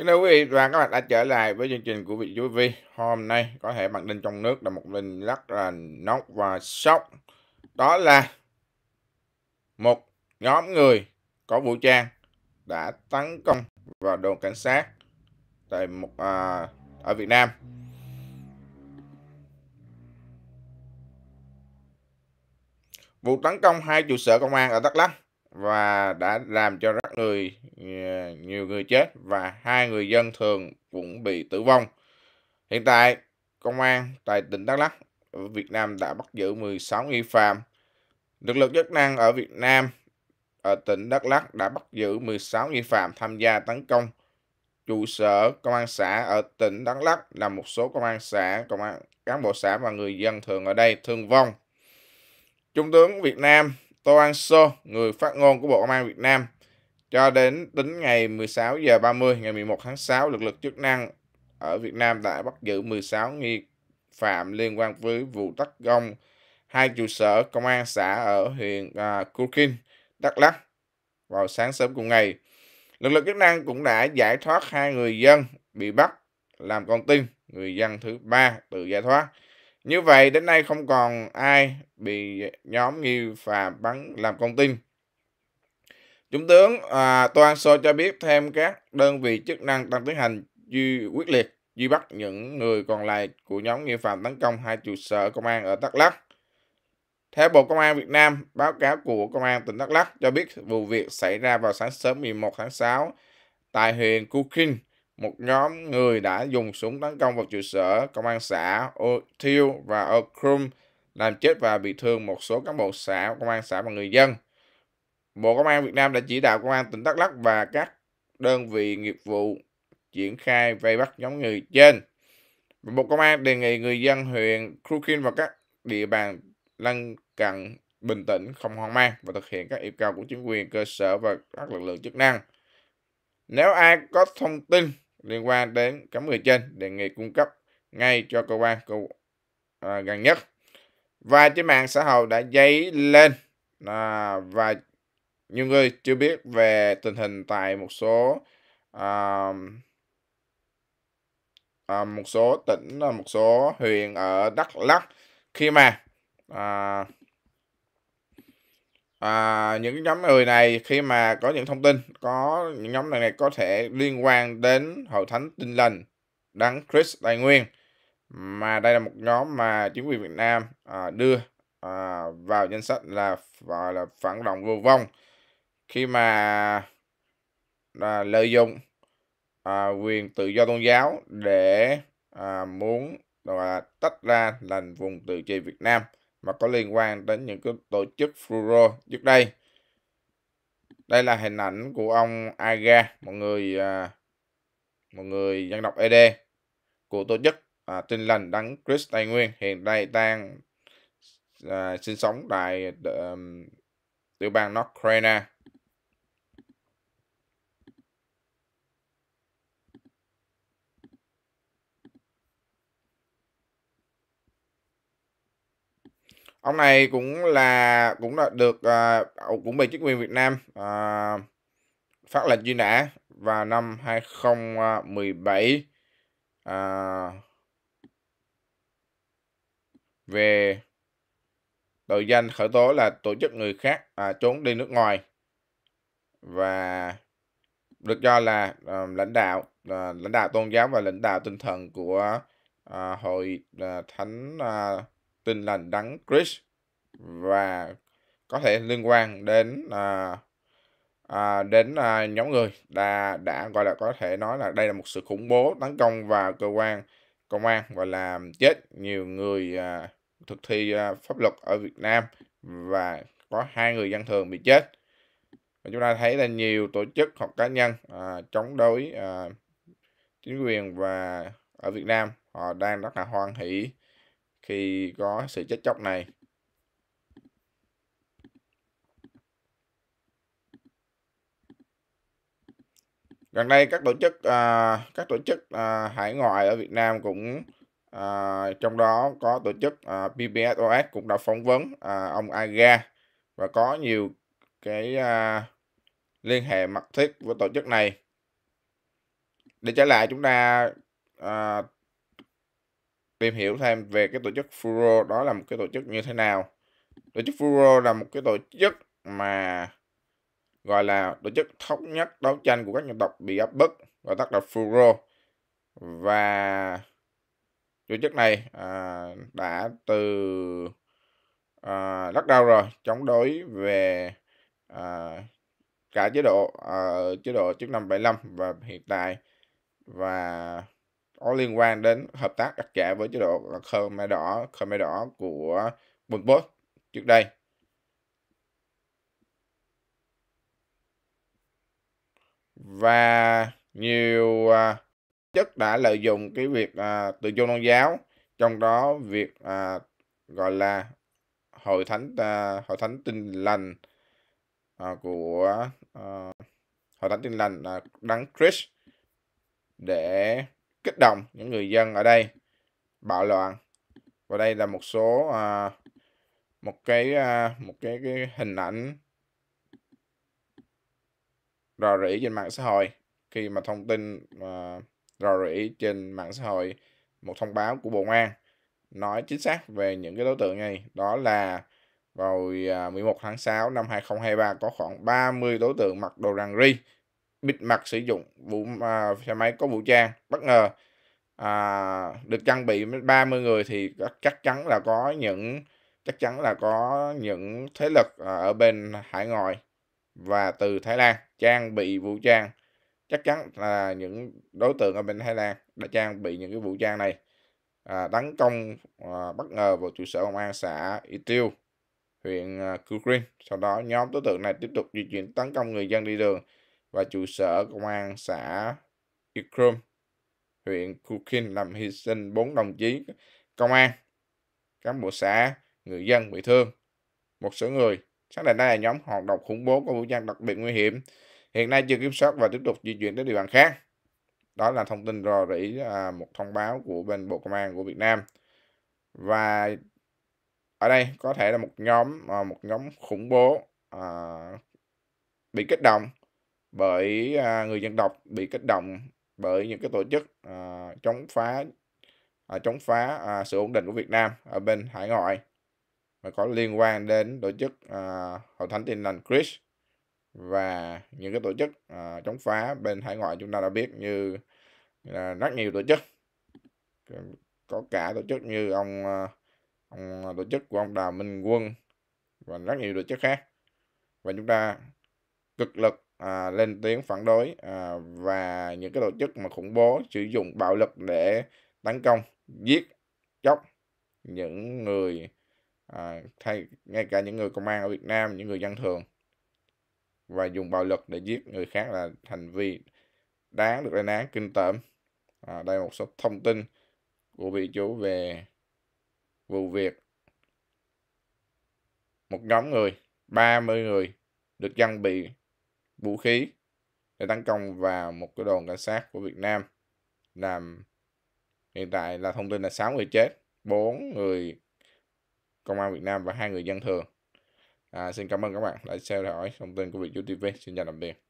Kính thưa quý vị và các bạn đã trở lại với chương trình của vị chú Vi. Hôm nay có thể bạn đinh trong nước là một đinh rất là nóng và sốc. Đó là một nhóm người có vũ trang đã tấn công vào đồn cảnh sát tại một à, ở Việt Nam. Vụ tấn công hai trụ sở công an ở Đắk Lắk và đã làm cho rất người ờ, nhiều người chết và hai người dân thường cũng bị tử vong. Hiện tại, công an tại tỉnh Đắk Lắk Việt Nam đã bắt giữ 16 nghi phạm. Lực lượng chức năng ở Việt Nam ở tỉnh Đắk Lắk đã bắt giữ 16 nghi phạm tham gia tấn công trụ sở công an xã ở tỉnh Đắk Lắk là một số công an xã, công an cán bộ xã và người dân thường ở đây thương vong. Trung tướng Việt Nam Tô An Sô, người phát ngôn của Bộ Công an Việt Nam, cho đến tính ngày 16 giờ 30 ngày 11 tháng 6, lực lượng chức năng ở Việt Nam đã bắt giữ 16 nghi phạm liên quan với vụ tấn gông hai trụ sở công an xã ở huyện à, Kukin, Đắk Lắk vào sáng sớm cùng ngày. Lực lượng chức năng cũng đã giải thoát hai người dân bị bắt làm con tin, người dân thứ ba tự giải thoát. Như vậy đến nay không còn ai bị nhóm nghi phạm bắn làm con tin. Trung tướng à, Toan So cho biết thêm các đơn vị chức năng đang tiến hành duy quyết liệt duy bắt những người còn lại của nhóm nghi phạm tấn công hai trụ sở công an ở Đắk Lắk. Theo Bộ Công an Việt Nam, báo cáo của Công an tỉnh Đắk Lắk cho biết vụ việc xảy ra vào sáng sớm 11 tháng 6 tại huyện Cú Kinh, một nhóm người đã dùng súng tấn công vào trụ sở công an xã O'Teal và O'Crum làm chết và bị thương một số cán bộ xã, công an xã và người dân. Bộ Công an Việt Nam đã chỉ đạo Công an tỉnh Đắk Lắk và các đơn vị nghiệp vụ triển khai vây bắt nhóm người trên. Bộ Công an đề nghị người dân huyện Crukin và các địa bàn lân cận bình tĩnh, không hoang mang và thực hiện các yêu cầu của chính quyền cơ sở và các lực lượng chức năng. Nếu ai có thông tin liên quan đến cấm người trên đề nghị cung cấp ngay cho cơ quan cơ, à, gần nhất và trên mạng xã hội đã dấy lên à, và nhiều người chưa biết về tình hình tại một số à, à, một số tỉnh à, một số huyện ở Đắk lắc khi mà à, à, những nhóm người này khi mà có những thông tin có những nhóm này, này có thể liên quan đến hội thánh tinh lành đấng Chris Đại Nguyên mà đây là một nhóm mà chính quyền Việt Nam à, đưa à, vào danh sách là gọi là phản động vô vong khi mà à, lợi dụng à, quyền tự do tôn giáo để à, muốn là tách ra thành vùng tự trị Việt Nam mà có liên quan đến những cái tổ chức fluoro trước đây. Đây là hình ảnh của ông Aga, một người à, một người dân tộc ED của tổ chức à, Tin lành Đấng Christ Tây Nguyên hiện nay đang à, sinh sống tại tiểu bang North Carolina Ông này cũng là cũng là được à, cũng bị chính quyền Việt Nam à, phát lệnh truy nã vào năm 2017 à, về tội danh khởi tố là tổ chức người khác à, trốn đi nước ngoài và được cho là à, lãnh đạo à, lãnh đạo tôn giáo và lãnh đạo tinh thần của à, hội à, thánh à, tin lành đấng Chris và có thể liên quan đến à, à, đến à, nhóm người đã đã gọi là có thể nói là đây là một sự khủng bố tấn công vào cơ quan công an và làm chết nhiều người à, thực thi à, pháp luật ở Việt Nam và có hai người dân thường bị chết và chúng ta thấy là nhiều tổ chức hoặc cá nhân à, chống đối à, chính quyền và ở Việt Nam họ đang rất là hoan hỷ khi có sự chết chóc này gần đây các tổ chức à, các tổ chức à, hải ngoại ở Việt Nam cũng à, trong đó có tổ chức à, PBSOS cũng đã phỏng vấn à, ông Aga và có nhiều cái à, liên hệ mật thiết với tổ chức này để trở lại chúng ta à, tìm hiểu thêm về cái tổ chức Furo đó là một cái tổ chức như thế nào. Tổ chức Furo là một cái tổ chức mà gọi là tổ chức thống nhất đấu tranh của các dân tộc bị áp bức gọi tắt là Furo và tổ chức này à, đã từ à, lắc đầu rồi chống đối về à, cả chế độ à, chế độ trước năm 75 và hiện tại và có liên quan đến hợp tác đặc cả với chế độ Khmer đỏ Khmer đỏ của Pol Pot trước đây và nhiều à, chất đã lợi dụng cái việc uh, tự do tôn giáo trong đó việc uh, gọi là hội thánh uh, hội thánh tinh lành uh, của uh, hội thánh tinh lành uh, đấng Christ để kích động những người dân ở đây bạo loạn và đây là một số à, một cái à, một cái, cái hình ảnh rò rỉ trên mạng xã hội khi mà thông tin à, rò rỉ trên mạng xã hội một thông báo của bộ công an nói chính xác về những cái đối tượng này đó là vào 11 à, tháng 6 năm 2023 có khoảng 30 đối tượng mặc đồ rằn ri bịt mặt sử dụng vụ à, xe máy có vũ trang bất ngờ à, được trang bị 30 người thì chắc chắn là có những chắc chắn là có những thế lực à, ở bên hải ngoại và từ Thái Lan trang bị vũ trang chắc chắn là những đối tượng ở bên Thái Lan đã trang bị những cái vũ trang này à, tấn công à, bất ngờ vào trụ sở công an xã y Itiu huyện Kukrinh à, sau đó nhóm đối tượng này tiếp tục di chuyển tấn công người dân đi đường và trụ sở công an xã Ikrum, huyện Kukin làm hy sinh 4 đồng chí công an, cán bộ xã, người dân bị thương. Một số người xác định đây là nhóm hoạt động khủng bố có vũ trang đặc biệt nguy hiểm. Hiện nay chưa kiểm soát và tiếp tục di chuyển đến địa bàn khác. Đó là thông tin rò rỉ à, một thông báo của bên Bộ Công an của Việt Nam. Và ở đây có thể là một nhóm à, một nhóm khủng bố à, bị kích động bởi à, người dân tộc bị kích động bởi những cái tổ chức à, chống phá à, chống phá à, sự ổn định của Việt Nam ở bên hải ngoại và có liên quan đến tổ chức à, hội thánh tin lành Chris và những cái tổ chức à, chống phá bên hải ngoại chúng ta đã biết như là rất nhiều tổ chức có cả tổ chức như ông, à, ông à, tổ chức của ông Đào Minh Quân và rất nhiều tổ chức khác và chúng ta cực lực à, lên tiếng phản đối à, và những cái tổ chức mà khủng bố sử dụng bạo lực để tấn công giết chóc những người à, thay ngay cả những người công an ở Việt Nam những người dân thường và dùng bạo lực để giết người khác là hành vi đáng được lên án kinh tởm à, đây là một số thông tin của vị chú về vụ việc một nhóm người 30 người được dân bị vũ khí để tấn công vào một cái đồn cảnh sát của Việt Nam làm hiện tại là thông tin là 6 người chết 4 người công an Việt Nam và hai người dân thường à, xin cảm ơn các bạn đã theo dõi thông tin của Việt TV xin chào tạm biệt